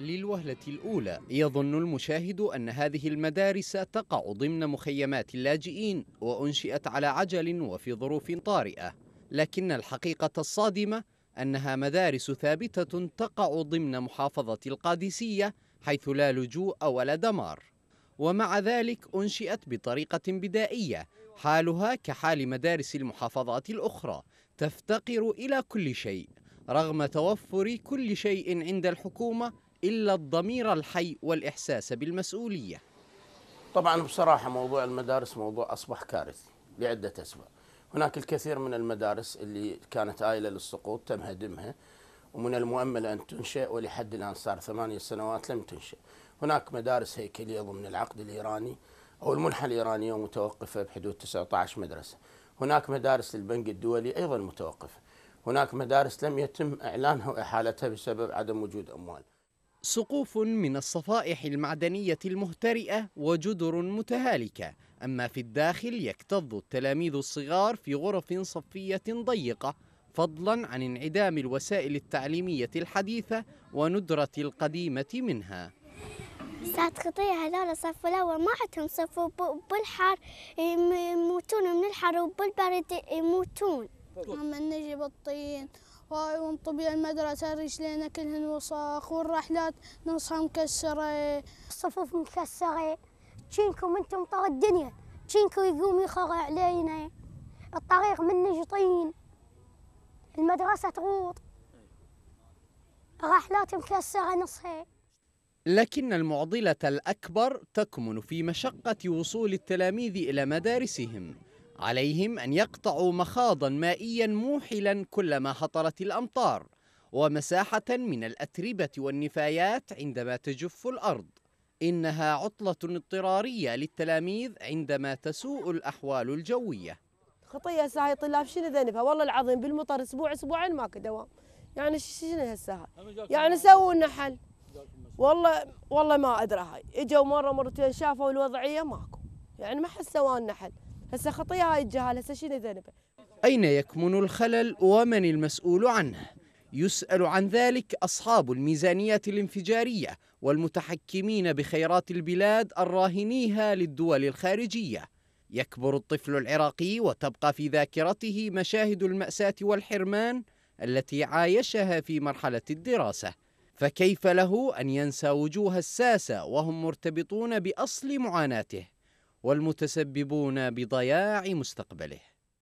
للوهلة الأولى يظن المشاهد أن هذه المدارس تقع ضمن مخيمات اللاجئين وأنشئت على عجل وفي ظروف طارئة لكن الحقيقة الصادمة أنها مدارس ثابتة تقع ضمن محافظة القادسية حيث لا لجوء ولا دمار ومع ذلك أنشئت بطريقة بدائية حالها كحال مدارس المحافظات الأخرى تفتقر إلى كل شيء رغم توفر كل شيء عند الحكومة إلا الضمير الحي والإحساس بالمسؤولية طبعا بصراحة موضوع المدارس موضوع أصبح كارثي لعدة أسباب هناك الكثير من المدارس اللي كانت آيلة للسقوط تم هدمها ومن المؤمل أن تنشأ ولحد الآن صار ثمانية سنوات لم تنشأ هناك مدارس هيكلية ضمن العقد الإيراني أو المنحة الإيرانية متوقفة بحدود 19 مدرسة هناك مدارس للبنك الدولي أيضا متوقفة هناك مدارس لم يتم إعلانها وإحالتها بسبب عدم وجود أموال سقوف من الصفائح المعدنية المهترئة وجدر متهالكة أما في الداخل يكتظ التلاميذ الصغار في غرف صفية ضيقة فضلا عن انعدام الوسائل التعليمية الحديثة وندرة القديمة منها ساعات خطية هذول صف الأول ما عندهم صف بالحر يموتون من الحر وبالبرد يموتون لما نجي بالطين هاي ونطبيع المدرسة رجلينا كلهن وصاخ والرحلات نصها مكسرة الصفوف مكسرة تشينكم انتم طار الدنيا تشينكو يقوم يخر علينا الطريق من نجطين المدرسة تغوط الرحلات مكسرة نصها لكن المعضلة الأكبر تكمن في مشقة وصول التلاميذ إلى مدارسهم عليهم أن يقطعوا مخاضا مائيا موحلا كلما هطلت الأمطار ومساحة من الأتربة والنفايات عندما تجف الأرض إنها عطلة اضطرارية للتلاميذ عندما تسوء الأحوال الجوية خطية هسه هاي شنو ذنبها والله العظيم بالمطر أسبوع أسبوعين ماكو دوام يعني شنو هسه يعني سووا لنا حل والله والله ما أدرى هاي إجوا مرة مرتين شافوا الوضعية ماكو يعني ما حد سوى لنا حل هسه خطيه هاي الجهال هسه شنو ذنبه اين يكمن الخلل ومن المسؤول عنه يسأل عن ذلك أصحاب الميزانيات الانفجارية والمتحكمين بخيرات البلاد الراهنيها للدول الخارجية يكبر الطفل العراقي وتبقى في ذاكرته مشاهد المأساة والحرمان التي عايشها في مرحلة الدراسة فكيف له أن ينسى وجوه الساسة وهم مرتبطون بأصل معاناته والمتسببون بضياع مستقبله